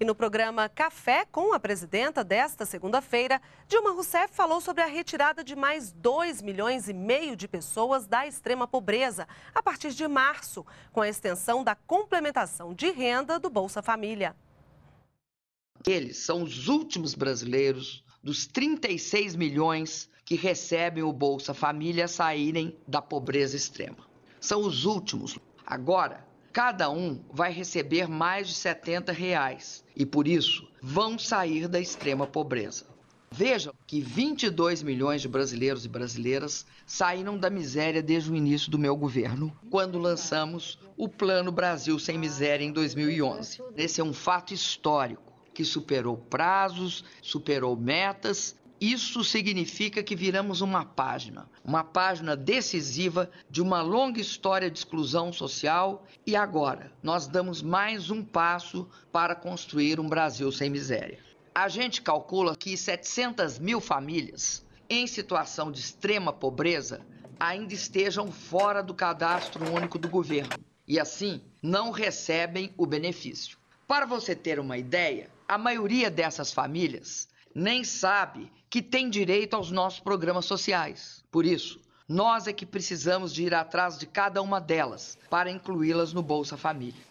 E no programa Café com a Presidenta desta segunda-feira, Dilma Rousseff falou sobre a retirada de mais 2 milhões e meio de pessoas da extrema pobreza a partir de março, com a extensão da complementação de renda do Bolsa Família. Eles são os últimos brasileiros dos 36 milhões que recebem o Bolsa Família saírem da pobreza extrema. São os últimos. Agora, Cada um vai receber mais de 70 reais e por isso vão sair da extrema pobreza. Veja que 22 milhões de brasileiros e brasileiras saíram da miséria desde o início do meu governo, quando lançamos o Plano Brasil Sem Miséria em 2011. Esse é um fato histórico que superou prazos, superou metas isso significa que viramos uma página, uma página decisiva de uma longa história de exclusão social e agora nós damos mais um passo para construir um Brasil sem miséria. A gente calcula que 700 mil famílias em situação de extrema pobreza ainda estejam fora do cadastro único do governo e assim não recebem o benefício. Para você ter uma ideia, a maioria dessas famílias nem sabe que tem direito aos nossos programas sociais. Por isso, nós é que precisamos de ir atrás de cada uma delas para incluí-las no Bolsa Família.